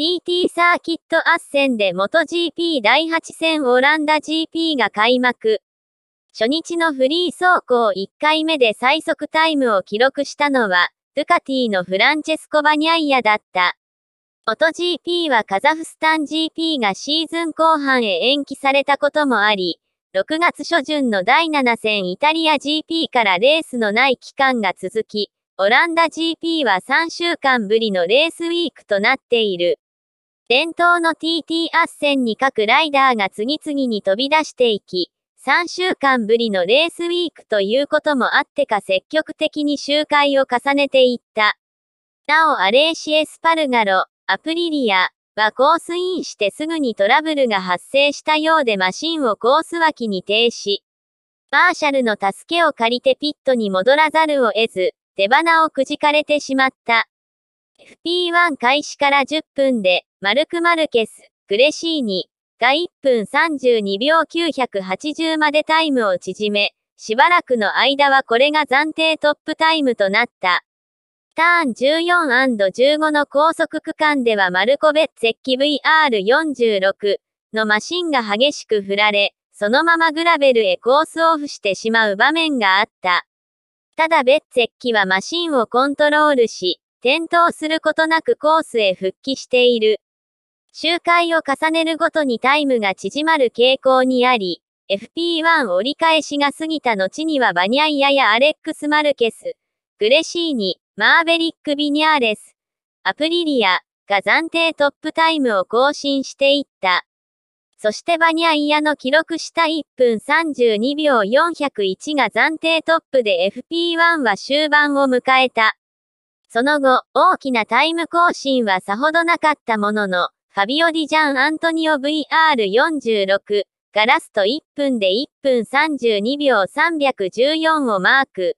TT サーキット圧戦で元 GP 第8戦オランダ GP が開幕。初日のフリー走行1回目で最速タイムを記録したのは、ドゥカティのフランチェスコ・バニャイアだった。オ GP はカザフスタン GP がシーズン後半へ延期されたこともあり、6月初旬の第7戦イタリア GP からレースのない期間が続き、オランダ GP は3週間ぶりのレースウィークとなっている。伝統の TT 圧線に各ライダーが次々に飛び出していき、3週間ぶりのレースウィークということもあってか積極的に周回を重ねていった。なおアレーシエスパルガロ、アプリリアはコースインしてすぐにトラブルが発生したようでマシンをコース脇に停止。バーシャルの助けを借りてピットに戻らざるを得ず、手花をくじかれてしまった。FP1 開始から10分で、マルク・マルケス、グレシーニが1分32秒980までタイムを縮め、しばらくの間はこれが暫定トップタイムとなった。ターン 14&15 の高速区間ではマルコ・ベッツェッキ VR46 のマシンが激しく振られ、そのままグラベルへコースオフしてしまう場面があった。ただベッツェッキはマシンをコントロールし、転倒することなくコースへ復帰している。周回を重ねるごとにタイムが縮まる傾向にあり、FP1 折り返しが過ぎた後にはバニャイアやアレックス・マルケス、グレシーニ、マーベリック・ビニャーレス、アプリリアが暫定トップタイムを更新していった。そしてバニャイアの記録した1分32秒401が暫定トップで FP1 は終盤を迎えた。その後、大きなタイム更新はさほどなかったものの、ファビオ・ディジャン・アントニオ VR46 がラスト1分で1分32秒314をマーク。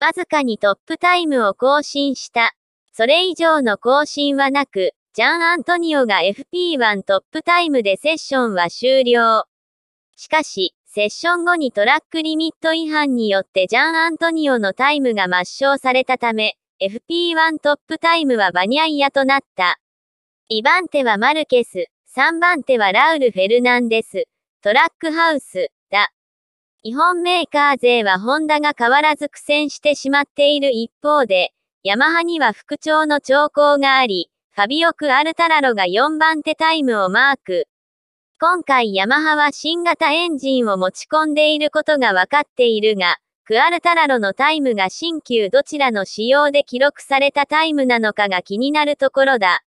わずかにトップタイムを更新した。それ以上の更新はなく、ジャン・アントニオが FP1 トップタイムでセッションは終了。しかし、セッション後にトラックリミット違反によってジャン・アントニオのタイムが抹消されたため、FP1 トップタイムはバニャイヤとなった。2番手はマルケス、3番手はラウル・フェルナンデス、トラックハウス、だ。日本メーカー勢はホンダが変わらず苦戦してしまっている一方で、ヤマハには復調の兆候があり、ファビオク・アルタラロが4番手タイムをマーク。今回ヤマハは新型エンジンを持ち込んでいることが分かっているが、クアルタラロのタイムが新旧どちらの仕様で記録されたタイムなのかが気になるところだ。